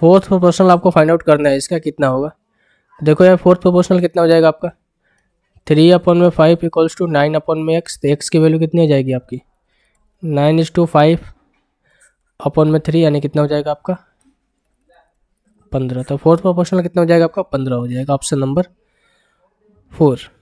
fourth proportional आपको find out करना है इसका कितना होगा देखो यार फोर्थ प्रोपोर्शनल कितना हो जाएगा आपका थ्री अपॉन में five equals two nine upon में एक्स तो एक्स की वैल्यू कितनी हो जाएगी आपकी nine is to five upon में थ्री यानी कितना हो जाएगा आपका पंद्रह तो फोर्थ प्रोपोर्शनल कितना हो जाएगा आपका पंद्रह हो जाएगा ऑप्शन नंबर फोर